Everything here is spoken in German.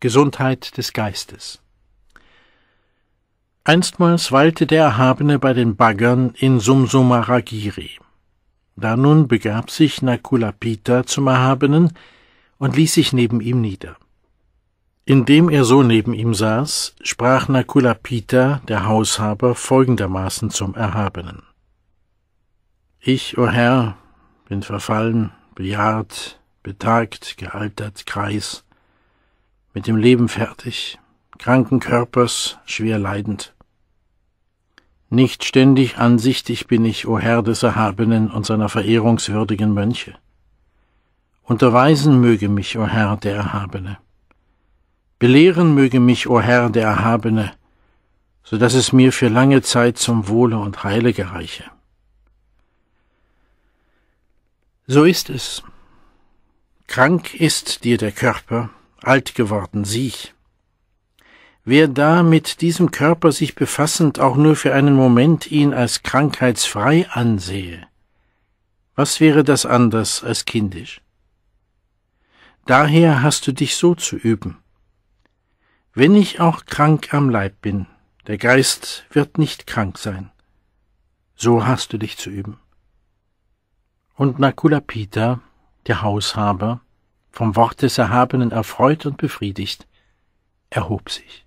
Gesundheit des Geistes. Einstmals weilte der Erhabene bei den Baggern in Sumsumaragiri. Da nun begab sich Nakulapita zum Erhabenen und ließ sich neben ihm nieder. Indem er so neben ihm saß, sprach Nakulapita, der Haushaber, folgendermaßen zum Erhabenen. Ich, o oh Herr, bin verfallen, bejaht, betagt, gealtert, kreis, mit dem Leben fertig, kranken Körpers, schwer leidend. Nicht ständig ansichtig bin ich, o Herr des Erhabenen und seiner verehrungswürdigen Mönche. Unterweisen möge mich, o Herr der Erhabene. Belehren möge mich, o Herr der Erhabene, so dass es mir für lange Zeit zum Wohle und Heile gereiche. So ist es. Krank ist dir der Körper, alt geworden, siech. Wer da mit diesem Körper sich befassend auch nur für einen Moment ihn als krankheitsfrei ansehe, was wäre das anders als kindisch? Daher hast du dich so zu üben. Wenn ich auch krank am Leib bin, der Geist wird nicht krank sein. So hast du dich zu üben. Und Nakulapita, der Haushaber, vom Wort des Erhabenen erfreut und befriedigt, erhob sich.